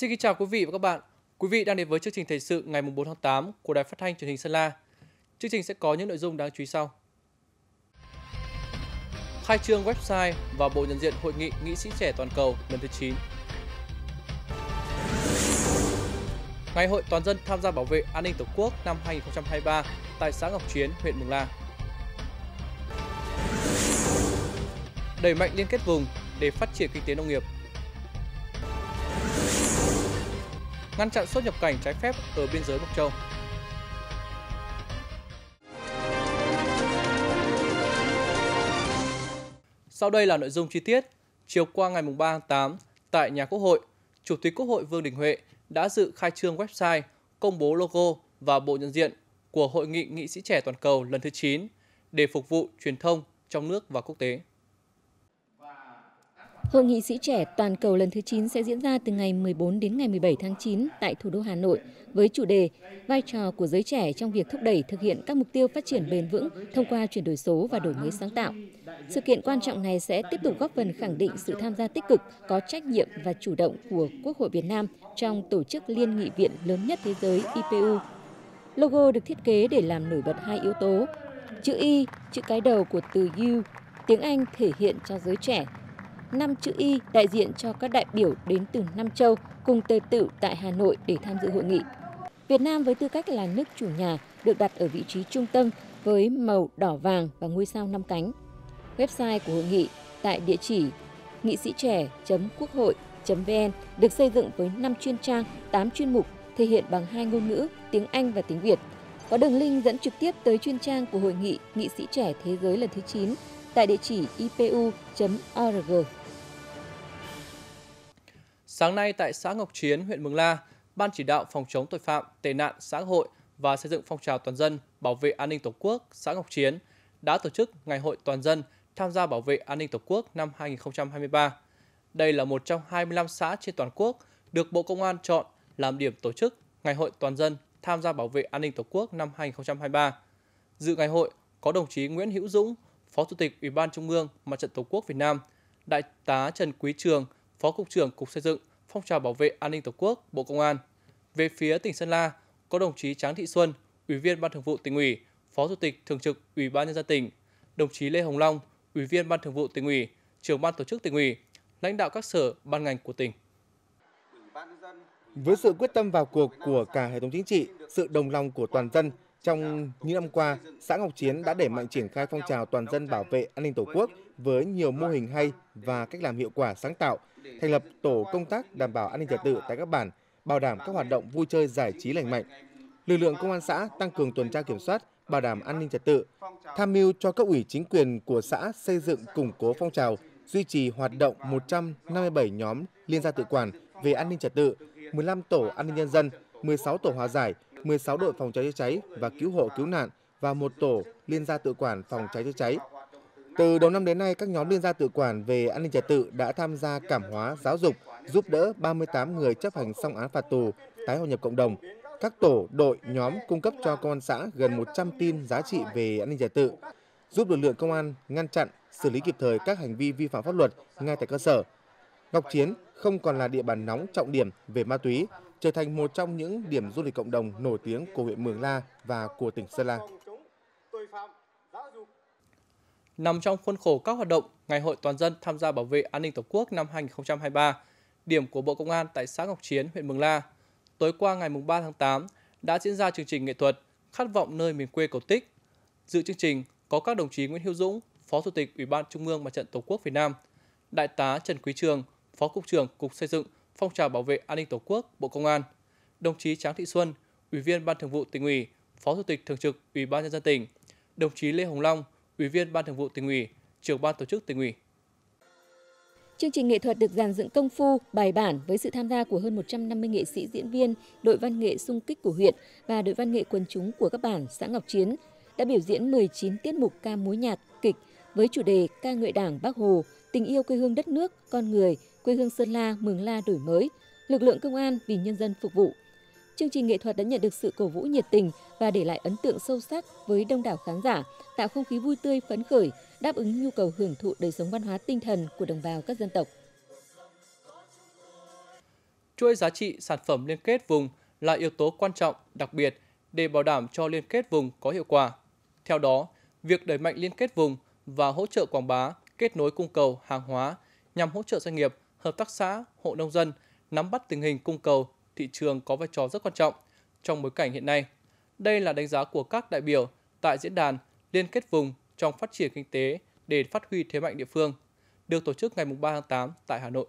Xin kính chào quý vị và các bạn. Quý vị đang đến với chương trình thời sự ngày 4 tháng 8 của Đài Phát thanh Truyền hình Sơn La. Chương trình sẽ có những nội dung đáng chú ý sau. Khai trương website và bộ nhận diện hội nghị nghị sĩ trẻ toàn cầu lần thứ 9. Ngày hội toàn dân tham gia bảo vệ an ninh Tổ quốc năm 2023 tại xã Ngọc Chiến, huyện Mường La. Đẩy mạnh liên kết vùng để phát triển kinh tế nông nghiệp ngăn chặn xuất nhập cảnh trái phép ở biên giới Mộc Châu. Sau đây là nội dung chi tiết. Chiều qua ngày 3 tháng 8, tại nhà Quốc hội, Chủ tịch Quốc hội Vương Đình Huệ đã dự khai trương website, công bố logo và bộ nhận diện của Hội nghị Nghị sĩ trẻ toàn cầu lần thứ 9 để phục vụ truyền thông trong nước và quốc tế. Hội nghị sĩ trẻ toàn cầu lần thứ 9 sẽ diễn ra từ ngày 14 đến ngày 17 tháng 9 tại thủ đô Hà Nội với chủ đề Vai trò của giới trẻ trong việc thúc đẩy thực hiện các mục tiêu phát triển bền vững thông qua chuyển đổi số và đổi mới sáng tạo. Sự kiện quan trọng này sẽ tiếp tục góp phần khẳng định sự tham gia tích cực, có trách nhiệm và chủ động của Quốc hội Việt Nam trong tổ chức liên nghị viện lớn nhất thế giới IPU. Logo được thiết kế để làm nổi bật hai yếu tố, chữ Y, chữ cái đầu của từ U, tiếng Anh thể hiện cho giới trẻ năm chữ Y đại diện cho các đại biểu đến từ năm châu cùng tề tự tại Hà Nội để tham dự hội nghị. Việt Nam với tư cách là nước chủ nhà được đặt ở vị trí trung tâm với màu đỏ vàng và ngôi sao năm cánh. Website của hội nghị tại địa chỉ nghị sĩ trẻ.quốc hội.vn được xây dựng với 5 chuyên trang, 8 chuyên mục thể hiện bằng hai ngôn ngữ, tiếng Anh và tiếng Việt. Có đường link dẫn trực tiếp tới chuyên trang của Hội nghị Nghị sĩ trẻ Thế giới lần thứ 9 tại địa chỉ ipu.org. Sáng nay tại xã Ngọc Chiến, huyện Mường La, Ban chỉ đạo phòng chống tội phạm, tệ nạn xã hội và xây dựng phong trào toàn dân bảo vệ an ninh Tổ quốc xã Ngọc Chiến đã tổ chức Ngày hội toàn dân tham gia bảo vệ an ninh Tổ quốc năm 2023. Đây là một trong 25 xã trên toàn quốc được Bộ Công an chọn làm điểm tổ chức Ngày hội toàn dân tham gia bảo vệ an ninh Tổ quốc năm 2023. Dự ngày hội có đồng chí Nguyễn Hữu Dũng, Phó Chủ tịch Ủy ban Trung ương Mặt trận Tổ quốc Việt Nam, Đại tá Trần Quý Trường, Phó cục trưởng Cục Xây dựng, phong trào bảo vệ an ninh Tổ quốc, Bộ Công an. Về phía tỉnh Sơn La, có đồng chí Tráng Thị Xuân, Ủy viên Ban Thường vụ Tỉnh ủy, Phó Chủ tịch Thường trực Ủy ban nhân dân tỉnh, đồng chí Lê Hồng Long, Ủy viên Ban Thường vụ Tỉnh ủy, Trưởng ban Tổ chức Tỉnh ủy, lãnh đạo các sở ban ngành của tỉnh. Với sự quyết tâm vào cuộc của cả hệ thống chính trị, sự đồng lòng của toàn dân, trong những năm qua, xã Ngọc Chiến đã đẩy mạnh triển khai phong trào toàn dân bảo vệ an ninh Tổ quốc với nhiều mô hình hay và cách làm hiệu quả sáng tạo, thành lập tổ công tác đảm bảo an ninh trật tự tại các bản, bảo đảm các hoạt động vui chơi giải trí lành mạnh. Lực lượng công an xã tăng cường tuần tra kiểm soát, bảo đảm an ninh trật tự, tham mưu cho cấp ủy chính quyền của xã xây dựng củng cố phong trào, duy trì hoạt động 157 nhóm liên gia tự quản về an ninh trật tự, 15 tổ an ninh nhân dân, 16 tổ hòa giải, 16 đội phòng cháy chữa cháy và cứu hộ cứu nạn và một tổ liên gia tự quản phòng cháy chữa cháy. Từ đầu năm đến nay, các nhóm liên gia tự quản về an ninh trật tự đã tham gia cảm hóa, giáo dục, giúp đỡ 38 người chấp hành xong án phạt tù, tái hòa nhập cộng đồng. Các tổ, đội, nhóm cung cấp cho công an xã gần 100 tin giá trị về an ninh trật tự, giúp lực lượng công an ngăn chặn, xử lý kịp thời các hành vi vi phạm pháp luật ngay tại cơ sở. Ngọc Chiến không còn là địa bàn nóng trọng điểm về ma túy, trở thành một trong những điểm du lịch cộng đồng nổi tiếng của huyện Mường La và của tỉnh Sơn La nằm trong khuôn khổ các hoạt động Ngày hội toàn dân tham gia bảo vệ an ninh Tổ quốc năm 2023, điểm của Bộ Công an tại xã Ngọc Chiến, huyện Mường La. Tối qua ngày 3 tháng 8 đã diễn ra chương trình nghệ thuật Khát vọng nơi miền quê cổ tích. Dự chương trình có các đồng chí Nguyễn Hữu Dũng, Phó Chủ tịch Ủy ban Trung ương Mặt trận Tổ quốc Việt Nam, Đại tá Trần Quý Trường, Phó Cục trưởng Cục Xây dựng, Phong trào Bảo vệ An ninh Tổ quốc, Bộ Công an, đồng chí Tráng Thị Xuân, Ủy viên Ban Thường vụ tỉnh ủy, Phó Chủ tịch Thường trực Ủy ban nhân dân tỉnh, đồng chí Lê Hồng Long, Ủy viên Ban Thường vụ Tỉnh ủy, trưởng ban tổ chức Tỉnh ủy. Chương trình nghệ thuật được dàn dựng công phu, bài bản với sự tham gia của hơn 150 nghệ sĩ diễn viên, đội văn nghệ sung kích của huyện và đội văn nghệ quần chúng của các bản xã Ngọc Chiến đã biểu diễn 19 tiết mục ca múa nhạc, kịch với chủ đề ca ngợi Đảng Bác Hồ, tình yêu quê hương đất nước, con người, quê hương Sơn La, Mường La đổi mới, lực lượng công an vì nhân dân phục vụ – chương trình nghệ thuật đã nhận được sự cổ vũ nhiệt tình và để lại ấn tượng sâu sắc với đông đảo khán giả, tạo không khí vui tươi phấn khởi, đáp ứng nhu cầu hưởng thụ đời sống văn hóa tinh thần của đồng bào các dân tộc. Chuỗi giá trị sản phẩm liên kết vùng là yếu tố quan trọng, đặc biệt để bảo đảm cho liên kết vùng có hiệu quả. Theo đó, việc đẩy mạnh liên kết vùng và hỗ trợ quảng bá, kết nối cung cầu hàng hóa nhằm hỗ trợ doanh nghiệp, hợp tác xã, hộ nông dân nắm bắt tình hình cung cầu thị trường có vai trò rất quan trọng trong bối cảnh hiện nay. Đây là đánh giá của các đại biểu tại diễn đàn Liên kết vùng trong phát triển kinh tế để phát huy thế mạnh địa phương, được tổ chức ngày 3 tháng 8 tại Hà Nội.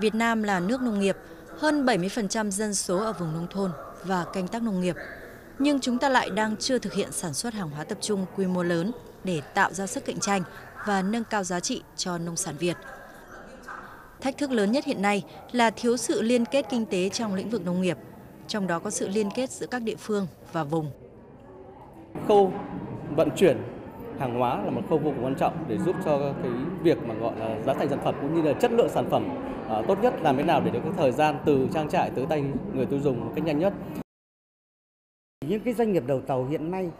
Việt Nam là nước nông nghiệp, hơn 70% dân số ở vùng nông thôn và canh tác nông nghiệp. Nhưng chúng ta lại đang chưa thực hiện sản xuất hàng hóa tập trung quy mô lớn để tạo ra sức cạnh tranh và nâng cao giá trị cho nông sản Việt – Thách thức lớn nhất hiện nay là thiếu sự liên kết kinh tế trong lĩnh vực nông nghiệp, trong đó có sự liên kết giữa các địa phương và vùng. Khâu vận chuyển hàng hóa là một khâu vô cùng quan trọng để giúp cho cái việc mà gọi là giá thành sản phẩm cũng như là chất lượng sản phẩm à, tốt nhất làm thế nào để được cái thời gian từ trang trại tới tay người tiêu dùng một cách nhanh nhất. Những cái doanh nghiệp đầu tàu hiện nay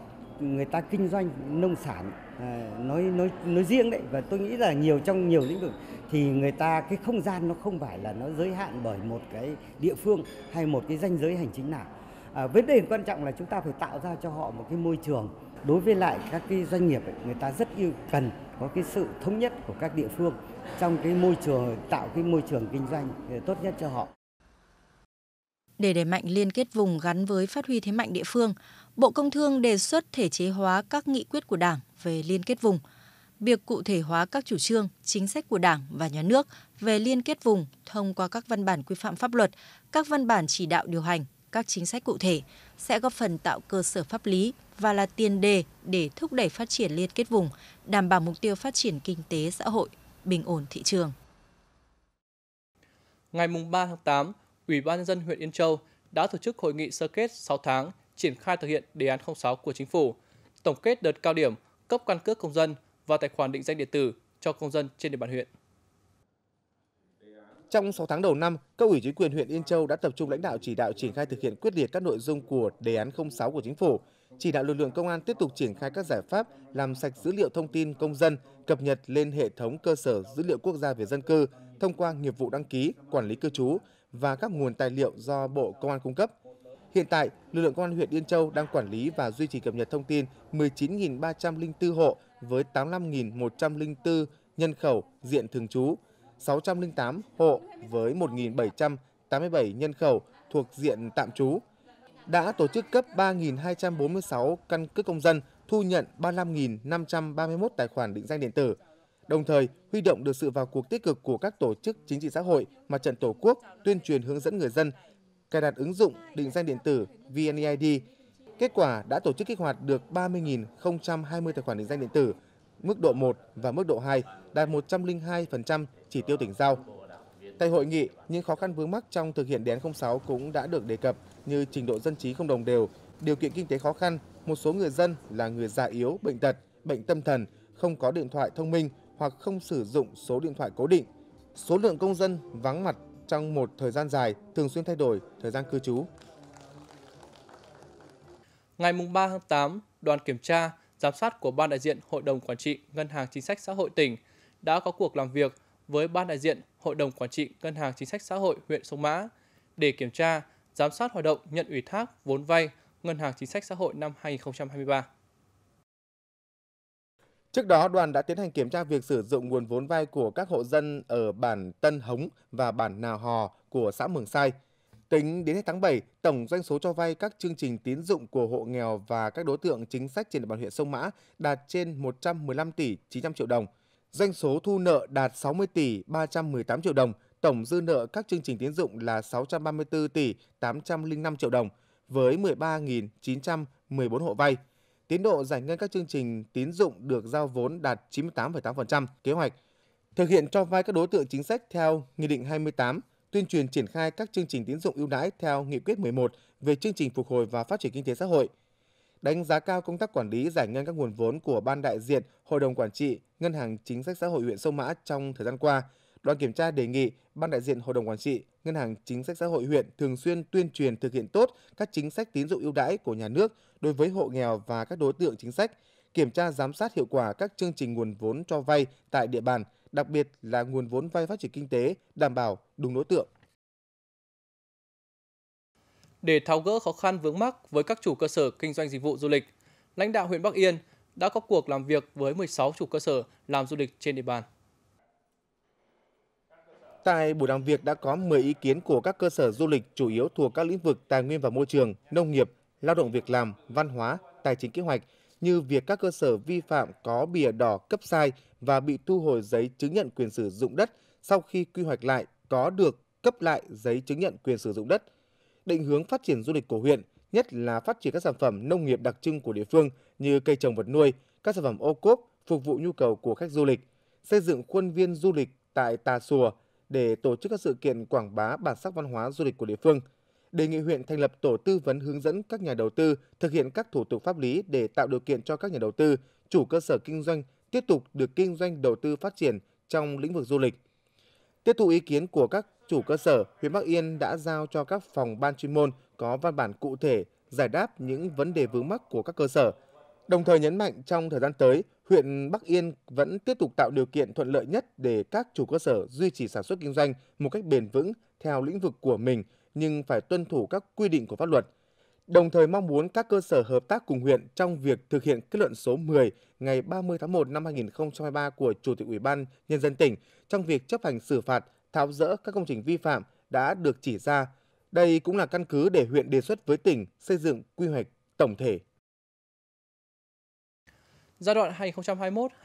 người ta kinh doanh nông sản à, nói nói nói riêng đấy và tôi nghĩ là nhiều trong nhiều lĩnh vực thì người ta cái không gian nó không phải là nó giới hạn bởi một cái địa phương hay một cái danh giới hành chính nào à, vấn đề quan trọng là chúng ta phải tạo ra cho họ một cái môi trường đối với lại các cái doanh nghiệp ấy, người ta rất yêu cần có cái sự thống nhất của các địa phương trong cái môi trường tạo cái môi trường kinh doanh à, tốt nhất cho họ để đẩy mạnh liên kết vùng gắn với phát huy thế mạnh địa phương, Bộ Công Thương đề xuất thể chế hóa các nghị quyết của Đảng về liên kết vùng, việc cụ thể hóa các chủ trương, chính sách của Đảng và Nhà nước về liên kết vùng thông qua các văn bản quy phạm pháp luật, các văn bản chỉ đạo điều hành, các chính sách cụ thể sẽ góp phần tạo cơ sở pháp lý và là tiền đề để thúc đẩy phát triển liên kết vùng, đảm bảo mục tiêu phát triển kinh tế xã hội, bình ổn thị trường. Ngày 3 tháng 8, Ủy ban nhân dân huyện Yên Châu đã tổ chức hội nghị sơ kết 6 tháng triển khai thực hiện đề án 06 của chính phủ, tổng kết đợt cao điểm cấp căn cước công dân và tài khoản định danh điện tử cho công dân trên địa bàn huyện. Trong 6 tháng đầu năm, cấp ủy chính quyền huyện Yên Châu đã tập trung lãnh đạo chỉ đạo triển khai thực hiện quyết liệt các nội dung của đề án 06 của chính phủ, chỉ đạo lực lượng công an tiếp tục triển khai các giải pháp làm sạch dữ liệu thông tin công dân, cập nhật lên hệ thống cơ sở dữ liệu quốc gia về dân cư thông qua nghiệp vụ đăng ký, quản lý cư trú và các nguồn tài liệu do Bộ Công an cung cấp, Hiện tại, lực lượng công an huyện Yên Châu đang quản lý và duy trì cập nhật thông tin 19.304 hộ với 85.104 nhân khẩu diện thường trú, 608 hộ với 1.787 nhân khẩu thuộc diện tạm trú, đã tổ chức cấp 3.246 căn cước công dân, thu nhận 35.531 tài khoản định danh điện tử. Đồng thời, huy động được sự vào cuộc tích cực của các tổ chức chính trị xã hội, mặt trận tổ quốc, tuyên truyền hướng dẫn người dân cài đặt ứng dụng định danh điện tử VNEID. Kết quả đã tổ chức kích hoạt được 30.020 tài khoản định danh điện tử, mức độ 1 và mức độ 2 đạt 102% chỉ tiêu tỉnh giao. Tại hội nghị, những khó khăn vướng mắc trong thực hiện đề án 06 cũng đã được đề cập như trình độ dân trí không đồng đều, điều kiện kinh tế khó khăn, một số người dân là người già yếu, bệnh tật, bệnh tâm thần, không có điện thoại thông minh hoặc không sử dụng số điện thoại cố định. Số lượng công dân vắng mặt trong một thời gian dài, thường xuyên thay đổi thời gian cư trú. Ngày 3 tháng 8, đoàn kiểm tra, giám sát của Ban đại diện Hội đồng Quản trị Ngân hàng Chính sách Xã hội tỉnh đã có cuộc làm việc với Ban đại diện Hội đồng Quản trị Ngân hàng Chính sách Xã hội huyện Sông Mã để kiểm tra, giám sát hoạt động nhận ủy thác vốn vay Ngân hàng Chính sách Xã hội năm 2023. Trước đó, đoàn đã tiến hành kiểm tra việc sử dụng nguồn vốn vay của các hộ dân ở bản Tân Hống và bản Nào Hò của xã Mường Sai. Tính đến hết tháng 7, tổng doanh số cho vay các chương trình tín dụng của hộ nghèo và các đối tượng chính sách trên địa bàn huyện Sông Mã đạt trên 115 tỷ 900 triệu đồng. Doanh số thu nợ đạt 60 tỷ 318 triệu đồng, tổng dư nợ các chương trình tín dụng là 634 tỷ 805 triệu đồng với 13.914 hộ vay tiến độ giải ngân các chương trình tín dụng được giao vốn đạt 98,8% kế hoạch. Thực hiện cho vay các đối tượng chính sách theo Nghị định 28, tuyên truyền triển khai các chương trình tín dụng ưu đãi theo Nghị quyết 11 về chương trình phục hồi và phát triển kinh tế xã hội. Đánh giá cao công tác quản lý giải ngân các nguồn vốn của Ban đại diện, Hội đồng Quản trị, Ngân hàng Chính sách Xã hội huyện Sông Mã trong thời gian qua – Đoàn kiểm tra đề nghị Ban đại diện Hội đồng Quản trị Ngân hàng Chính sách Xã hội huyện thường xuyên tuyên truyền thực hiện tốt các chính sách tín dụng ưu đãi của nhà nước đối với hộ nghèo và các đối tượng chính sách, kiểm tra giám sát hiệu quả các chương trình nguồn vốn cho vay tại địa bàn, đặc biệt là nguồn vốn vay phát triển kinh tế đảm bảo đúng đối tượng. Để tháo gỡ khó khăn vướng mắc với các chủ cơ sở kinh doanh dịch vụ du lịch, lãnh đạo huyện Bắc Yên đã có cuộc làm việc với 16 chủ cơ sở làm du lịch trên địa bàn. Tại buổi làm việc đã có 10 ý kiến của các cơ sở du lịch chủ yếu thuộc các lĩnh vực tài nguyên và môi trường, nông nghiệp, lao động việc làm, văn hóa, tài chính kế hoạch như việc các cơ sở vi phạm có bìa đỏ cấp sai và bị thu hồi giấy chứng nhận quyền sử dụng đất sau khi quy hoạch lại có được cấp lại giấy chứng nhận quyền sử dụng đất. Định hướng phát triển du lịch của huyện, nhất là phát triển các sản phẩm nông nghiệp đặc trưng của địa phương như cây trồng vật nuôi, các sản phẩm ô cốp phục vụ nhu cầu của khách du lịch, xây dựng khuôn viên du lịch tại Tà Sùa, để tổ chức các sự kiện quảng bá bản sắc văn hóa du lịch của địa phương. Đề nghị huyện thành lập tổ tư vấn hướng dẫn các nhà đầu tư thực hiện các thủ tục pháp lý để tạo điều kiện cho các nhà đầu tư, chủ cơ sở kinh doanh tiếp tục được kinh doanh đầu tư phát triển trong lĩnh vực du lịch. Tiếp thu ý kiến của các chủ cơ sở, huyện Bắc Yên đã giao cho các phòng ban chuyên môn có văn bản cụ thể giải đáp những vấn đề vướng mắc của các cơ sở, Đồng thời nhấn mạnh trong thời gian tới, huyện Bắc Yên vẫn tiếp tục tạo điều kiện thuận lợi nhất để các chủ cơ sở duy trì sản xuất kinh doanh một cách bền vững theo lĩnh vực của mình nhưng phải tuân thủ các quy định của pháp luật. Đồng thời mong muốn các cơ sở hợp tác cùng huyện trong việc thực hiện kết luận số 10 ngày 30 tháng 1 năm 2023 của Chủ tịch Ủy ban Nhân dân tỉnh trong việc chấp hành xử phạt, tháo rỡ các công trình vi phạm đã được chỉ ra. Đây cũng là căn cứ để huyện đề xuất với tỉnh xây dựng quy hoạch tổng thể Giai đoạn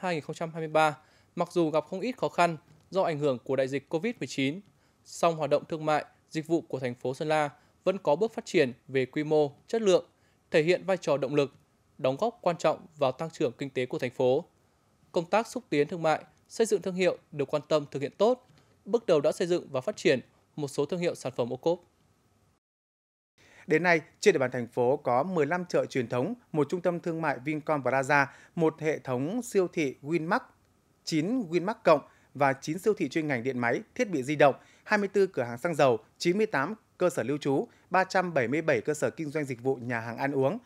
2021-2023, mặc dù gặp không ít khó khăn do ảnh hưởng của đại dịch COVID-19, song hoạt động thương mại, dịch vụ của thành phố Sơn La vẫn có bước phát triển về quy mô, chất lượng, thể hiện vai trò động lực, đóng góp quan trọng vào tăng trưởng kinh tế của thành phố. Công tác xúc tiến thương mại, xây dựng thương hiệu được quan tâm thực hiện tốt, bước đầu đã xây dựng và phát triển một số thương hiệu sản phẩm ô cốp. Đến nay, trên địa bàn thành phố có 15 chợ truyền thống, một trung tâm thương mại Vincom Plaza, một hệ thống siêu thị Winmark 9 Winmark cộng và 9 siêu thị chuyên ngành điện máy, thiết bị di động, 24 cửa hàng xăng dầu, 98 cơ sở lưu trú, 377 cơ sở kinh doanh dịch vụ nhà hàng ăn uống,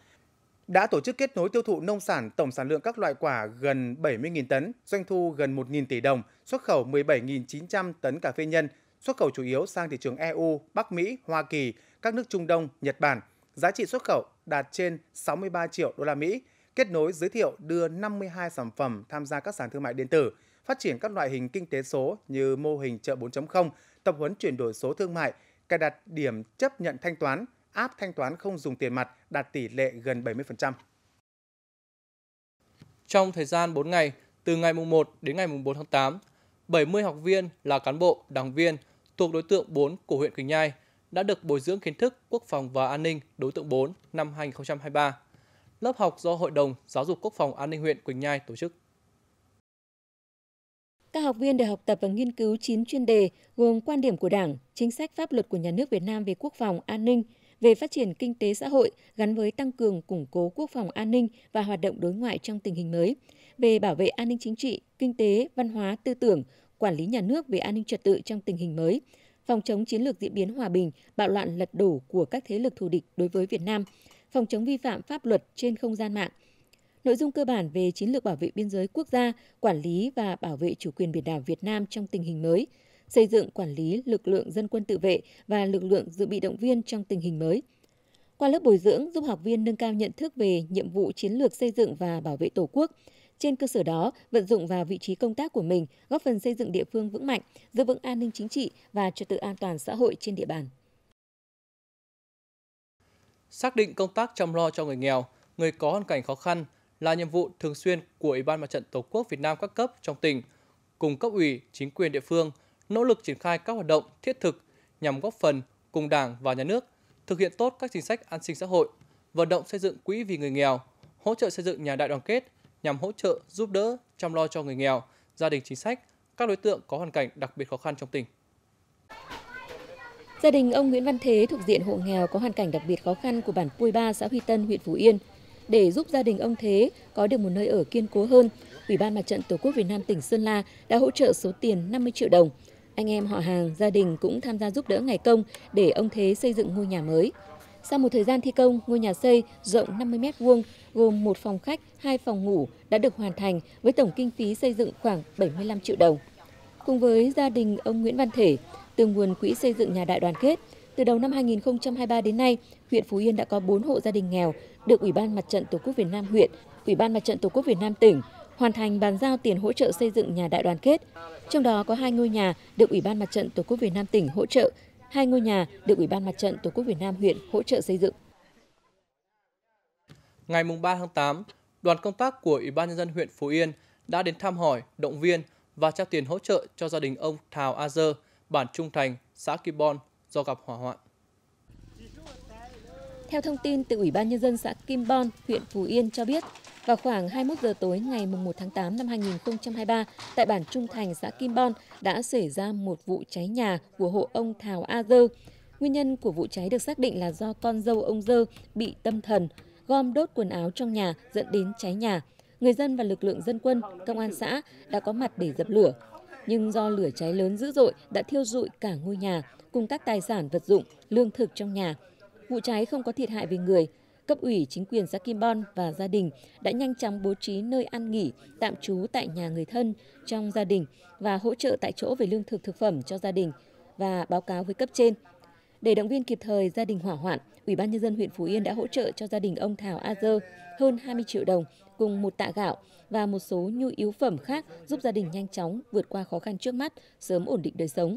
đã tổ chức kết nối tiêu thụ nông sản tổng sản lượng các loại quả gần 70.000 tấn, doanh thu gần 1.000 tỷ đồng, xuất khẩu 17.900 tấn cà phê nhân, xuất khẩu chủ yếu sang thị trường EU, Bắc Mỹ, Hoa Kỳ các nước Trung Đông, Nhật Bản, giá trị xuất khẩu đạt trên 63 triệu đô la Mỹ, kết nối giới thiệu đưa 52 sản phẩm tham gia các sàn thương mại điện tử, phát triển các loại hình kinh tế số như mô hình chợ 4.0, tập huấn chuyển đổi số thương mại, cài đặt điểm chấp nhận thanh toán, áp thanh toán không dùng tiền mặt đạt tỷ lệ gần 70%. Trong thời gian 4 ngày, từ ngày mùng 1 đến ngày mùng 4 tháng 8, 70 học viên là cán bộ, đảng viên thuộc đối tượng 4 của huyện Quỳnh Nhai – đã được bồi dưỡng kiến thức quốc phòng và an ninh đối tượng 4 năm 2023. Lớp học do Hội đồng Giáo dục Quốc phòng An ninh huyện Quỳnh Nhai tổ chức. Các học viên được học tập và nghiên cứu 9 chuyên đề gồm quan điểm của Đảng, chính sách pháp luật của nhà nước Việt Nam về quốc phòng an ninh, về phát triển kinh tế xã hội gắn với tăng cường củng cố quốc phòng an ninh và hoạt động đối ngoại trong tình hình mới, về bảo vệ an ninh chính trị, kinh tế, văn hóa, tư tưởng, quản lý nhà nước về an ninh trật tự trong tình hình mới, phòng chống chiến lược diễn biến hòa bình, bạo loạn lật đổ của các thế lực thù địch đối với Việt Nam, phòng chống vi phạm pháp luật trên không gian mạng. Nội dung cơ bản về chiến lược bảo vệ biên giới quốc gia, quản lý và bảo vệ chủ quyền biển đảo Việt Nam trong tình hình mới, xây dựng quản lý lực lượng dân quân tự vệ và lực lượng dự bị động viên trong tình hình mới. Qua lớp bồi dưỡng giúp học viên nâng cao nhận thức về nhiệm vụ chiến lược xây dựng và bảo vệ Tổ quốc, trên cơ sở đó, vận dụng vào vị trí công tác của mình, góp phần xây dựng địa phương vững mạnh, giữ vững an ninh chính trị và trật tự an toàn xã hội trên địa bàn. Xác định công tác chăm lo cho người nghèo, người có hoàn cảnh khó khăn là nhiệm vụ thường xuyên của Ủy ban Mặt trận Tổ quốc Việt Nam các cấp trong tỉnh, cùng cấp ủy, chính quyền địa phương nỗ lực triển khai các hoạt động thiết thực nhằm góp phần cùng Đảng và Nhà nước thực hiện tốt các chính sách an sinh xã hội, vận động xây dựng quỹ vì người nghèo, hỗ trợ xây dựng nhà đại đoàn kết nhằm hỗ trợ, giúp đỡ, chăm lo cho người nghèo, gia đình chính sách, các đối tượng có hoàn cảnh đặc biệt khó khăn trong tỉnh. Gia đình ông Nguyễn Văn Thế thuộc diện hộ nghèo có hoàn cảnh đặc biệt khó khăn của bản Pui Ba, xã Huy Tân, huyện Phú Yên. Để giúp gia đình ông Thế có được một nơi ở kiên cố hơn, Ủy ban Mặt trận Tổ quốc Việt Nam tỉnh Sơn La đã hỗ trợ số tiền 50 triệu đồng. Anh em họ hàng, gia đình cũng tham gia giúp đỡ ngày công để ông Thế xây dựng ngôi nhà mới. Sau một thời gian thi công, ngôi nhà xây rộng 50 m2 gồm một phòng khách, hai phòng ngủ đã được hoàn thành với tổng kinh phí xây dựng khoảng 75 triệu đồng. Cùng với gia đình ông Nguyễn Văn Thể, từ nguồn quỹ xây dựng nhà đại đoàn kết, từ đầu năm 2023 đến nay, huyện Phú Yên đã có 4 hộ gia đình nghèo được Ủy ban Mặt trận Tổ quốc Việt Nam huyện, Ủy ban Mặt trận Tổ quốc Việt Nam tỉnh hoàn thành bàn giao tiền hỗ trợ xây dựng nhà đại đoàn kết. Trong đó có hai ngôi nhà được Ủy ban Mặt trận Tổ quốc Việt Nam tỉnh hỗ trợ Hai ngôi nhà được Ủy ban Mặt trận Tổ quốc Việt Nam huyện hỗ trợ xây dựng. Ngày 3 tháng 8, đoàn công tác của Ủy ban Nhân dân huyện Phú Yên đã đến thăm hỏi, động viên và trao tiền hỗ trợ cho gia đình ông Thảo A Dơ, bản Trung Thành, xã Kim Bon do gặp hỏa hoạn. Theo thông tin từ Ủy ban Nhân dân xã Kim Bon, huyện Phú Yên cho biết, vào khoảng 21 giờ tối ngày 1 tháng 8 năm 2023, tại bản Trung Thành, xã Kim Bon đã xảy ra một vụ cháy nhà của hộ ông Thảo A Dơ. Nguyên nhân của vụ cháy được xác định là do con dâu ông Dơ bị tâm thần, gom đốt quần áo trong nhà dẫn đến cháy nhà. Người dân và lực lượng dân quân, công an xã đã có mặt để dập lửa. Nhưng do lửa cháy lớn dữ dội đã thiêu rụi cả ngôi nhà, cùng các tài sản vật dụng, lương thực trong nhà. Vụ cháy không có thiệt hại về người, cấp ủy chính quyền xã Kim Bon và gia đình đã nhanh chóng bố trí nơi ăn nghỉ, tạm trú tại nhà người thân trong gia đình và hỗ trợ tại chỗ về lương thực thực phẩm cho gia đình và báo cáo với cấp trên. Để động viên kịp thời gia đình hỏa hoạn, Ủy ban nhân dân huyện Phú Yên đã hỗ trợ cho gia đình ông Thảo A Dơ hơn 20 triệu đồng cùng một tạ gạo và một số nhu yếu phẩm khác giúp gia đình nhanh chóng vượt qua khó khăn trước mắt, sớm ổn định đời sống.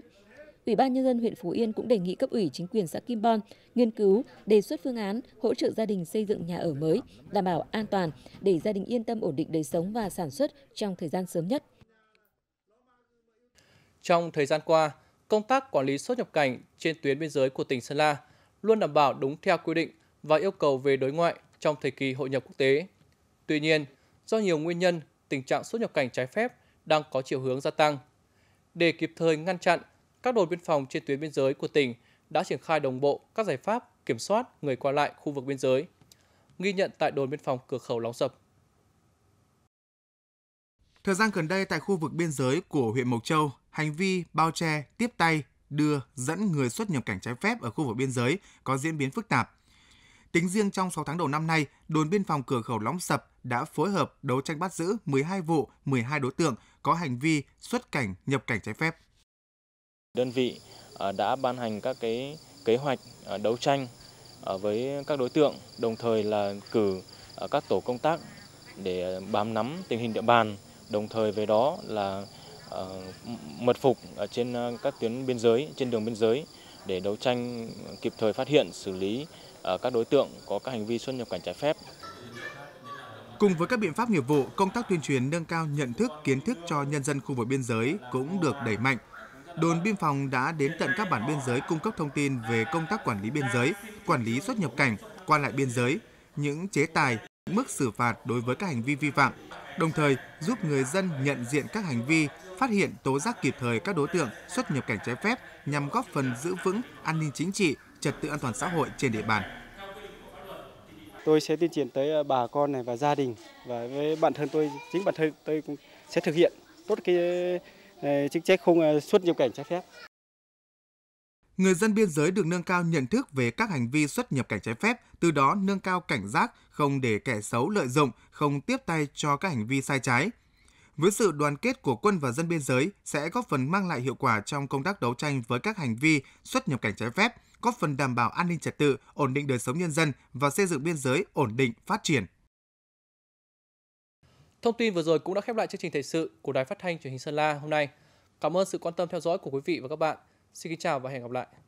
Ủy ban nhân dân huyện Phú Yên cũng đề nghị cấp ủy chính quyền xã Kim Bon nghiên cứu, đề xuất phương án hỗ trợ gia đình xây dựng nhà ở mới, đảm bảo an toàn để gia đình yên tâm ổn định đời sống và sản xuất trong thời gian sớm nhất. Trong thời gian qua, công tác quản lý xuất nhập cảnh trên tuyến biên giới của tỉnh Sơn La luôn đảm bảo đúng theo quy định và yêu cầu về đối ngoại trong thời kỳ hội nhập quốc tế. Tuy nhiên, do nhiều nguyên nhân, tình trạng xuất nhập cảnh trái phép đang có chiều hướng gia tăng. Để kịp thời ngăn chặn, các đồn biên phòng trên tuyến biên giới của tỉnh đã triển khai đồng bộ các giải pháp kiểm soát người qua lại khu vực biên giới. Ghi nhận tại đồn biên phòng cửa khẩu Lóng Sập. Thời gian gần đây tại khu vực biên giới của huyện Mộc Châu, hành vi bao che, tiếp tay, đưa, dẫn người xuất nhập cảnh trái phép ở khu vực biên giới có diễn biến phức tạp. Tính riêng trong 6 tháng đầu năm nay, đồn biên phòng cửa khẩu Lóng Sập đã phối hợp đấu tranh bắt giữ 12 vụ, 12 đối tượng có hành vi xuất cảnh, nhập cảnh trái phép. Đơn vị ờ, đã ban hành các cái kế hoạch ờ, đấu tranh ờ, với các đối tượng, đồng thời là cử các tổ công tác để bám nắm tình hình địa bàn, đồng thời với đó là mật phục trên các tuyến biên giới, trên đường biên giới để đấu tranh kịp thời phát hiện, xử lý các đối tượng có các hành vi xuất nhập cảnh trái phép. Cùng với các biện pháp nghiệp vụ, công tác tuyên truyền nâng cao nhận thức, kiến thức cho nhân dân khu vực biên giới cũng được đẩy mạnh, Đồn biên phòng đã đến tận các bản biên giới cung cấp thông tin về công tác quản lý biên giới, quản lý xuất nhập cảnh, qua lại biên giới, những chế tài, mức xử phạt đối với các hành vi vi phạm, đồng thời giúp người dân nhận diện các hành vi, phát hiện tố giác kịp thời các đối tượng xuất nhập cảnh trái phép nhằm góp phần giữ vững an ninh chính trị, trật tự an toàn xã hội trên địa bàn. Tôi sẽ tuyên truyền tới à, bà con này và gia đình và với bản thân tôi, chính bản thân tôi cũng sẽ thực hiện tốt cái Ờ, chức trách không ờ, xuất nhập cảnh trái phép. Người dân biên giới được nâng cao nhận thức về các hành vi xuất nhập cảnh trái phép, từ đó nâng cao cảnh giác, không để kẻ xấu lợi dụng, không tiếp tay cho các hành vi sai trái. Với sự đoàn kết của quân và dân biên giới sẽ góp phần mang lại hiệu quả trong công tác đấu tranh với các hành vi xuất nhập cảnh trái phép, góp phần đảm bảo an ninh trật tự, ổn định đời sống nhân dân và xây dựng biên giới ổn định, phát triển. Thông tin vừa rồi cũng đã khép lại chương trình thời sự của Đài Phát thanh Truyền hình Sơn La hôm nay. Cảm ơn sự quan tâm theo dõi của quý vị và các bạn. Xin kính chào và hẹn gặp lại.